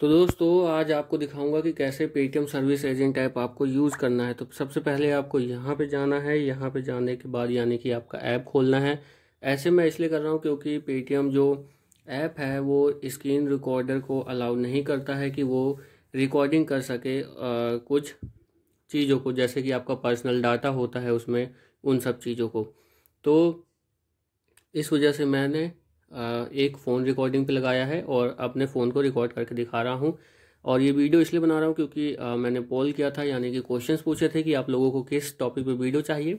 तो दोस्तों आज आपको दिखाऊंगा कि कैसे पेटीएम सर्विस एजेंट ऐप आपको यूज़ करना है तो सबसे पहले आपको यहाँ पे जाना है यहाँ पे जाने के बाद यानी कि आपका ऐप खोलना है ऐसे मैं इसलिए कर रहा हूँ क्योंकि पेटीएम जो ऐप है वो स्क्रीन रिकॉर्डर को अलाउ नहीं करता है कि वो रिकॉर्डिंग कर सके आ, कुछ चीज़ों को जैसे कि आपका पर्सनल डाटा होता है उसमें उन सब चीज़ों को तो इस वजह से मैंने एक फ़ोन रिकॉर्डिंग पे लगाया है और अपने फ़ोन को रिकॉर्ड करके दिखा रहा हूँ और ये वीडियो इसलिए बना रहा हूँ क्योंकि आ, मैंने पोल किया था यानी कि क्वेश्चंस पूछे थे कि आप लोगों को किस टॉपिक पे वीडियो चाहिए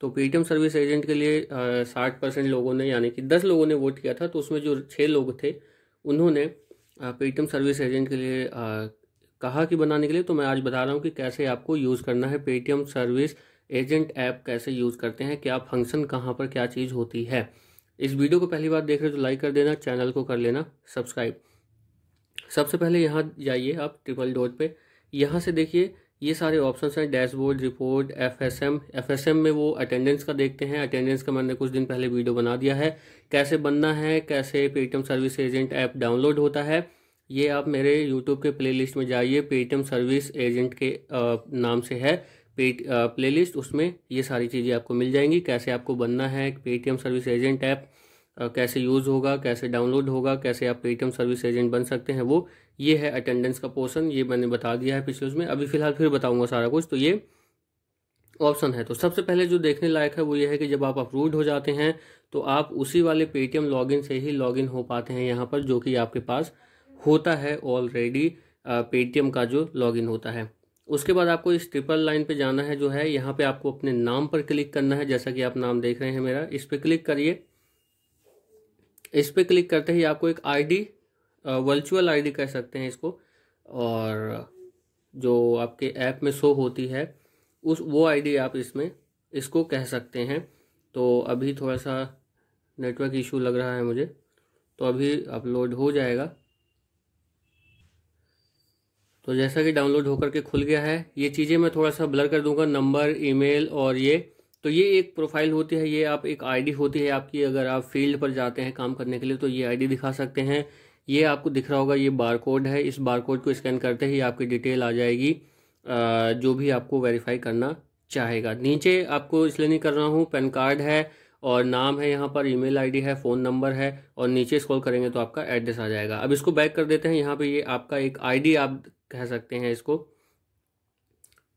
तो पेटीएम सर्विस एजेंट के लिए साठ परसेंट लोगों ने यानी कि दस लोगों ने वोट किया था तो उसमें जो छः लोग थे उन्होंने पेटीएम सर्विस एजेंट के लिए आ, कहा कि बनाने के लिए तो मैं आज बता रहा हूँ कि कैसे आपको यूज़ करना है पेटीएम सर्विस एजेंट ऐप कैसे यूज़ करते हैं क्या फंक्शन कहाँ पर क्या चीज़ होती है इस वीडियो को पहली बार देख रहे हो तो लाइक कर देना चैनल को कर लेना सब्सक्राइब सबसे पहले यहाँ जाइए आप ट्रिपल डोर पे यहाँ से देखिए ये सारे ऑप्शंस हैं डैशबोर्ड रिपोर्ट एफएसएम एफएसएम में वो अटेंडेंस का देखते हैं अटेंडेंस का मैंने कुछ दिन पहले वीडियो बना दिया है कैसे बनना है कैसे Paytm service agent app download होता है ये आप मेरे यूट्यूब के प्लेलिस्ट में जाइए पेटीएम सर्विस एजेंट के नाम से है पेट लिस्ट उसमें ये सारी चीज़ें आपको मिल जाएंगी कैसे आपको बनना है पेटीएम सर्विस एजेंट ऐप कैसे यूज़ होगा कैसे डाउनलोड होगा कैसे आप पेटीएम सर्विस एजेंट बन सकते हैं वो ये है अटेंडेंस का पोर्सन ये मैंने बता दिया है पिछले उसमें अभी फ़िलहाल फिर बताऊँगा सारा कुछ तो ये ऑप्शन है तो सबसे पहले जो देखने लायक है वो ये है कि जब आप अप्रूव्ड हो जाते हैं तो आप उसी वाले पेटीएम लॉगिन से ही लॉगिन हो पाते हैं यहाँ पर जो कि आपके पास होता है ऑलरेडी पेटीएम का जो लॉगिन होता है उसके बाद आपको इस ट्रिपल लाइन पे जाना है जो है यहाँ पे आपको अपने नाम पर क्लिक करना है जैसा कि आप नाम देख रहे हैं मेरा इस पर क्लिक करिए इस पर क्लिक करते ही आपको एक आईडी वर्चुअल आईडी कह सकते हैं इसको और जो आपके ऐप में शो होती है उस वो आईडी आप इसमें इसको कह सकते हैं तो अभी थोड़ा सा नेटवर्क इशू लग रहा है मुझे तो अभी अपलोड हो जाएगा तो जैसा कि डाउनलोड होकर के खुल गया है ये चीज़ें मैं थोड़ा सा ब्लर कर दूंगा नंबर ईमेल और ये तो ये एक प्रोफाइल होती है ये आप एक आईडी होती है आपकी अगर आप फील्ड पर जाते हैं काम करने के लिए तो ये आईडी दिखा सकते हैं ये आपको दिख रहा होगा ये बारकोड है इस बारकोड को स्कैन करते ही आपकी डिटेल आ जाएगी जो भी आपको वेरीफाई करना चाहेगा नीचे आपको इसलिए नहीं कर रहा हूँ पैन कार्ड है और नाम है यहाँ पर ईमेल आईडी है फ़ोन नंबर है और नीचे स्क्रॉल करेंगे तो आपका एड्रेस आ जाएगा अब इसको बैक कर देते हैं यहाँ पे ये आपका एक आईडी आप कह सकते हैं इसको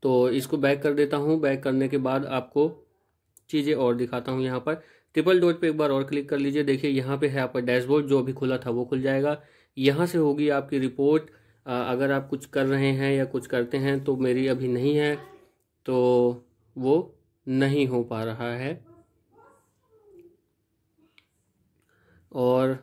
तो इसको बैक कर देता हूँ बैक करने के बाद आपको चीज़ें और दिखाता हूँ यहाँ पर ट्रिपल डोर पे एक बार और क्लिक कर लीजिए देखिए यहाँ पे है आपका डैशबोर्ड जो अभी खुला था वो खुल जाएगा यहाँ से होगी आपकी रिपोर्ट अगर आप कुछ कर रहे हैं या कुछ करते हैं तो मेरी अभी नहीं है तो वो नहीं हो पा रहा है और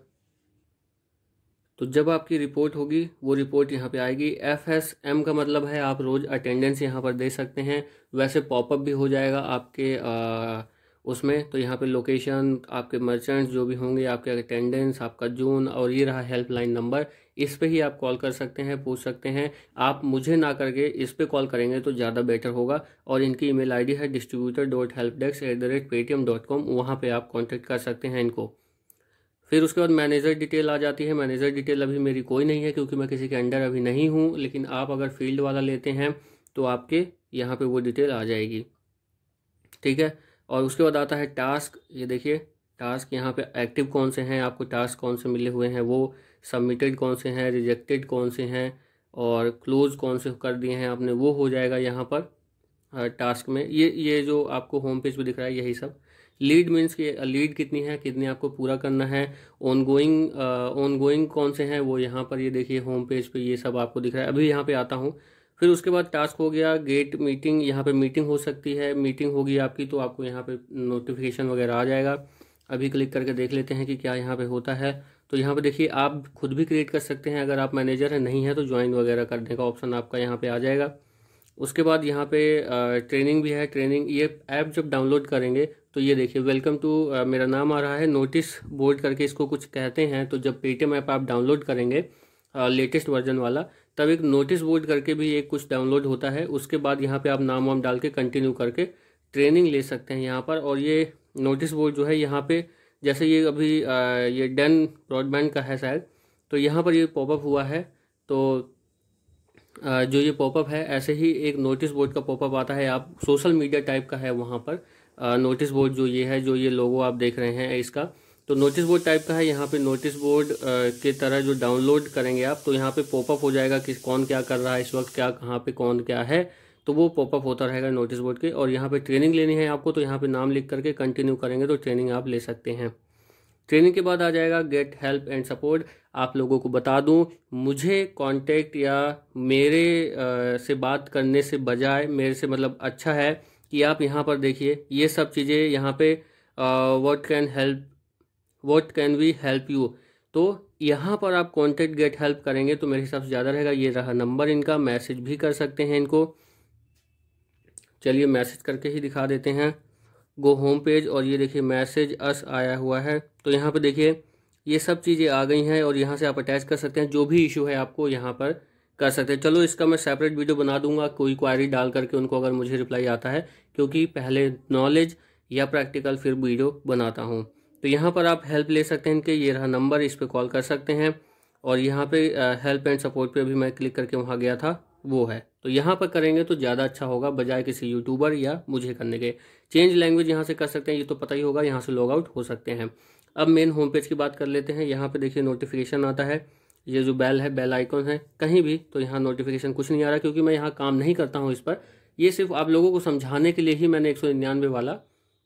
तो जब आपकी रिपोर्ट होगी वो रिपोर्ट यहाँ पे आएगी एफ एस एम का मतलब है आप रोज़ अटेंडेंस यहाँ पर दे सकते हैं वैसे पॉपअप भी हो जाएगा आपके आ, उसमें तो यहाँ पे लोकेशन आपके मर्चेंट्स जो भी होंगे आपके अटेंडेंस आपका जून और ये रहा हेल्पलाइन नंबर इस पे ही आप कॉल कर सकते हैं पूछ सकते हैं आप मुझे ना करके इस पे कॉल करेंगे तो ज़्यादा बेटर होगा और इनकी ईमेल आईडी है distributor dot help desk at the rate Paytm dot com वहाँ पर आप कॉन्टेक्ट कर सकते हैं इनको फिर उसके बाद मैनेजर डिटेल आ जाती है मैनेजर डिटेल अभी मेरी कोई नहीं है क्योंकि मैं किसी के अंडर अभी नहीं हूँ लेकिन आप अगर फील्ड वाला लेते हैं तो आपके यहाँ पे वो डिटेल आ जाएगी ठीक है और उसके बाद आता है टास्क ये देखिए टास्क यहाँ पे एक्टिव कौन से हैं आपको टास्क कौन से मिले हुए हैं वो सबमिटेड कौन से हैं रिजेक्टेड कौन से हैं और क्लोज कौन से कर दिए हैं आपने वो हो जाएगा यहाँ पर टास्क में ये ये जो आपको होम पेज पर दिख रहा है यही सब लीड मीन्स कि लीड कितनी है कितने आपको पूरा करना है ऑन गोइंग ऑन गोइंग कौन से हैं वो यहाँ पर ये देखिए होम पेज पे ये सब आपको दिख रहा है अभी यहाँ पे आता हूँ फिर उसके बाद टास्क हो गया गेट मीटिंग यहाँ पे मीटिंग हो सकती है मीटिंग होगी आपकी तो आपको यहाँ पे नोटिफिकेशन वगैरह आ जाएगा अभी क्लिक करके देख लेते हैं कि क्या यहाँ पे होता है तो यहाँ पे देखिए आप खुद भी क्रिएट कर सकते हैं अगर आप मैनेजर हैं नहीं है तो ज्वाइन वगैरह करने का ऑप्शन आपका यहाँ पे आ जाएगा उसके बाद यहाँ पे ट्रेनिंग भी है ट्रेनिंग ये ऐप जब डाउनलोड करेंगे तो ये देखिए वेलकम टू मेरा नाम आ रहा है नोटिस बोर्ड करके इसको कुछ कहते हैं तो जब पेटीएम ऐप आप डाउनलोड करेंगे लेटेस्ट वर्जन वाला तब एक नोटिस बोर्ड करके भी एक कुछ डाउनलोड होता है उसके बाद यहाँ पे आप नाम वाम डाल के कंटिन्यू करके ट्रेनिंग ले सकते हैं यहाँ पर और ये नोटिस बोर्ड जो है यहाँ पे जैसे ये अभी ये डन ब्रॉडबैंड का है शायद तो यहाँ पर ये पॉपअप हुआ है तो जो ये पॉपअप है ऐसे ही एक नोटिस बोर्ड का पॉपअप आता है आप सोशल मीडिया टाइप का है वहाँ पर नोटिस बोर्ड जो ये है जो ये लोगो आप देख रहे हैं इसका तो नोटिस बोर्ड टाइप का है यहाँ पे नोटिस बोर्ड के तरह जो डाउनलोड करेंगे आप तो यहाँ पे पॉपअप हो जाएगा कि कौन क्या कर रहा है इस वक्त क्या कहाँ पे कौन क्या है तो वो पॉपअप होता रहेगा नोटिस बोर्ड के और यहाँ पे ट्रेनिंग लेनी है आपको तो यहाँ पे नाम लिख करके कंटिन्यू करेंगे तो ट्रेनिंग आप ले सकते हैं ट्रेनिंग के बाद आ जाएगा गेट हेल्प एंड सपोर्ट आप लोगों को बता दूं मुझे कांटेक्ट या मेरे आ, से बात करने से बजाय मेरे से मतलब अच्छा है कि आप यहाँ पर देखिए ये सब चीज़ें यहाँ पे what can help what can we help you तो यहाँ पर आप कॉन्टेक्ट गेट हेल्प करेंगे तो मेरे हिसाब से ज़्यादा रहेगा ये रहा नंबर इनका मैसेज भी कर सकते हैं इनको चलिए मैसेज करके ही दिखा देते हैं गो होम पेज और ये देखिए मैसेज अस आया हुआ है तो यहाँ पर देखिए ये सब चीज़ें आ गई हैं और यहाँ से आप अटैच कर सकते हैं जो भी इशू है आपको यहाँ पर कर सकते हैं चलो इसका मैं सेपरेट वीडियो बना दूंगा कोई क्वायरी डाल करके उनको अगर मुझे रिप्लाई आता है क्योंकि पहले नॉलेज या प्रैक्टिकल फिर वीडियो बनाता हूँ तो यहाँ पर आप हेल्प ले सकते हैं इनके ये रहा नंबर इस पर कॉल कर सकते हैं और यहाँ पर हेल्प एंड सपोर्ट पर भी मैं क्लिक करके वहाँ गया था वो है तो यहाँ पर करेंगे तो ज़्यादा अच्छा होगा बजाय किसी यूट्यूबर या मुझे करने के चेंज लैंग्वेज यहाँ से कर सकते हैं ये तो पता ही होगा यहाँ से लॉग आउट हो सकते हैं अब मेन होम पेज की बात कर लेते हैं यहाँ पे देखिए नोटिफिकेशन आता है ये जो बेल है बेल आइकॉन है कहीं भी तो यहाँ नोटिफिकेशन कुछ नहीं आ रहा क्योंकि मैं यहाँ काम नहीं करता हूँ इस पर ये सिर्फ आप लोगों को समझाने के लिए ही मैंने एक वाला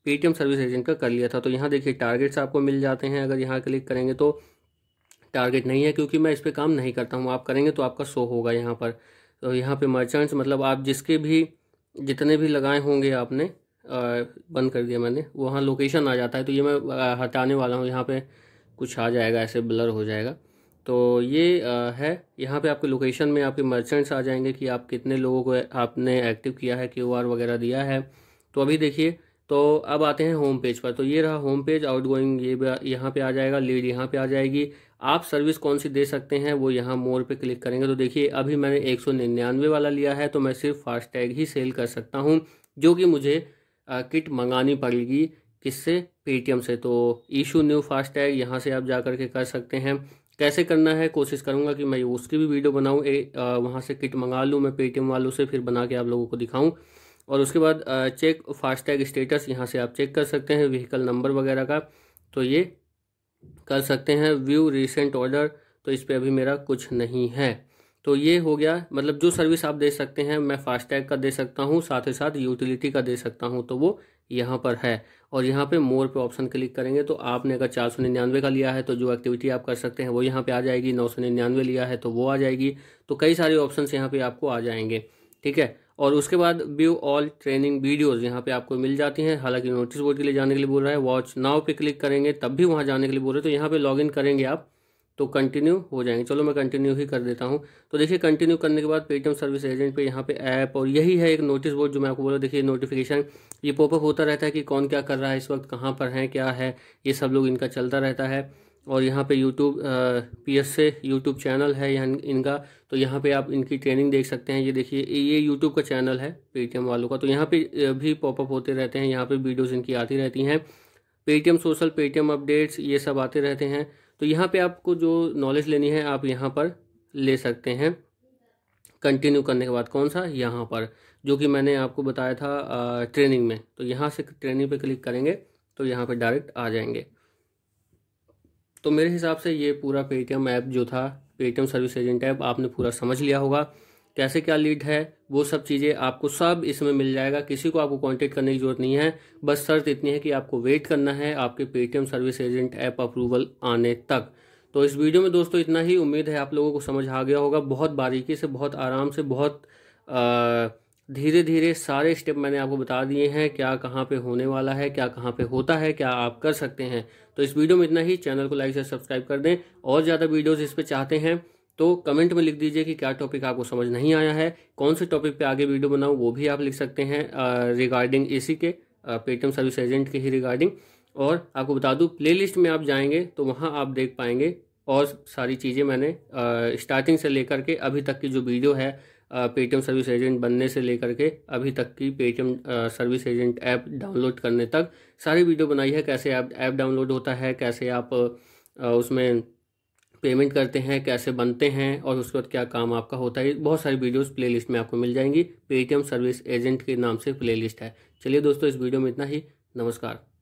पेटीएम सर्विस एजेंट का कर लिया था तो यहाँ देखिए टारगेट्स आपको मिल जाते हैं अगर यहाँ क्लिक करेंगे तो टारगेट नहीं है क्योंकि मैं इस पर काम नहीं करता हूँ आप करेंगे तो आपका शो होगा यहाँ पर तो यहाँ पे मर्चेंट्स मतलब आप जिसके भी जितने भी लगाए होंगे आपने बंद कर दिया मैंने वहाँ लोकेशन आ जाता है तो ये मैं हटाने वाला हूँ यहाँ पे कुछ आ जाएगा ऐसे ब्लर हो जाएगा तो ये है यहाँ पे आपके लोकेशन में आपके मर्चेंट्स आ जाएंगे कि आप कितने लोगों को आपने एक्टिव किया है क्यू वगैरह दिया है तो अभी देखिए तो अब आते हैं होम पेज पर तो ये रहा होम पेज आउट गोइंग ये यहाँ पे आ जाएगा लीड यहाँ पे आ जाएगी आप सर्विस कौन सी दे सकते हैं वो यहाँ मोर पे क्लिक करेंगे तो देखिए अभी मैंने एक सौ निन्यानवे वाला लिया है तो मैं सिर्फ फास्टैग ही सेल कर सकता हूँ जो कि मुझे आ, किट मंगानी पड़ेगी किससे पेटीएम से तो ईशू न्यू फास्टैग यहाँ से आप जा कर के कर सकते हैं कैसे करना है कोशिश करूँगा कि मैं उसकी भी वीडियो बनाऊँ वहाँ से किट मंगा लूँ मैं पेटीएम वालों से फिर बना के आप लोगों को दिखाऊँ और उसके बाद चेक फास्टैग स्टेटस यहाँ से आप चेक कर सकते हैं व्हीकल नंबर वगैरह का तो ये कर सकते हैं व्यू रिसेंट ऑर्डर तो इस पर अभी मेरा कुछ नहीं है तो ये हो गया मतलब जो सर्विस आप दे सकते हैं मैं फास्टैग का दे सकता हूँ साथ ही साथ यूटिलिटी का दे सकता हूँ तो वो यहाँ पर है और यहाँ पे मोर पे ऑप्शन क्लिक करेंगे तो आपने अगर चार सौ निन्यानवे का लिया है तो जो एक्टिविटी आप कर सकते हैं वो यहाँ पे आ जाएगी नौ सौ निन्यानवे लिया है तो वो आ जाएगी तो कई सारे ऑप्शन यहाँ पे आपको आ जाएंगे ठीक है और उसके बाद व्यू ऑल ट्रेनिंग वीडियोस यहाँ पे आपको मिल जाती हैं हालांकि नोटिस बोर्ड के लिए जाने के लिए बोल रहा है वॉच नाव पे क्लिक करेंगे तब भी वहाँ जाने के लिए बोल रहे हैं तो यहाँ पे लॉगिन करेंगे आप तो कंटिन्यू हो जाएंगे चलो मैं कंटिन्यू ही कर देता हूँ तो देखिए कंटिन्यू करने के बाद पेटीएम सर्विस एजेंट पे यहाँ पे ऐप और यही है एक नोटिस बोर्ड जो मैं आपको बोला देखिए नोटिफिकेशन ये पॉपअप होता रहता है कि कौन क्या कर रहा है इस वक्त कहाँ पर है क्या है ये सब लोग इनका चलता रहता है और यहाँ पे यूट्यूब पी एस से यूट्यूब चैनल है यहाँ इनका तो यहाँ पे आप इनकी ट्रेनिंग देख सकते हैं ये देखिए ये यूट्यूब का चैनल है पेटीएम वालों का तो यहाँ पे भी पॉपअप होते रहते हैं यहाँ पे वीडियोस इनकी आती रहती हैं पेटीएम सोशल पेटीएम अपडेट्स ये सब आते रहते हैं तो यहाँ पे आपको जो नॉलेज लेनी है आप यहाँ पर ले सकते हैं कंटिन्यू करने के बाद कौन सा यहाँ पर जो कि मैंने आपको बताया था आ, ट्रेनिंग में तो यहाँ से ट्रेनिंग पे क्लिक करेंगे तो यहाँ पर डायरेक्ट आ जाएंगे तो मेरे हिसाब से ये पूरा पेटीएम ऐप जो था पेटीएम सर्विस एजेंट ऐप आपने पूरा समझ लिया होगा कैसे क्या लीड है वो सब चीज़ें आपको सब इसमें मिल जाएगा किसी को आपको कांटेक्ट करने की जरूरत नहीं है बस शर्त इतनी है कि आपको वेट करना है आपके Paytm service agent app approval आने तक तो इस वीडियो में दोस्तों इतना ही उम्मीद है आप लोगों को समझ आ गया होगा बहुत बारीकी से बहुत आराम से बहुत आ, धीरे धीरे सारे स्टेप मैंने आपको बता दिए हैं क्या कहाँ पे होने वाला है क्या कहाँ पे होता है क्या आप कर सकते हैं तो इस वीडियो में इतना ही चैनल को लाइक से सब्सक्राइब कर दें और ज़्यादा वीडियोस इस पे चाहते हैं तो कमेंट में लिख दीजिए कि क्या टॉपिक आपको समझ नहीं आया है कौन से टॉपिक पे आगे वीडियो बनाऊँ वो भी आप लिख सकते हैं रिगार्डिंग ए के पेटीएम सर्विस एजेंट के ही रिगार्डिंग और आपको बता दूँ प्ले में आप जाएंगे तो वहाँ आप देख पाएंगे और सारी चीज़ें मैंने स्टार्टिंग से लेकर के अभी तक की जो वीडियो है पेटीएम सर्विस एजेंट बनने से लेकर के अभी तक की Paytm service agent app download करने तक सारी वीडियो बनाई है कैसे ऐप ऐप डाउनलोड होता है कैसे आप उसमें पेमेंट करते हैं कैसे बनते हैं और उसके बाद क्या काम आपका होता है बहुत सारी वीडियोस प्लेलिस्ट में आपको मिल जाएंगी पेटीएम सर्विस एजेंट के नाम से प्लेलिस्ट है चलिए दोस्तों इस वीडियो में इतना ही नमस्कार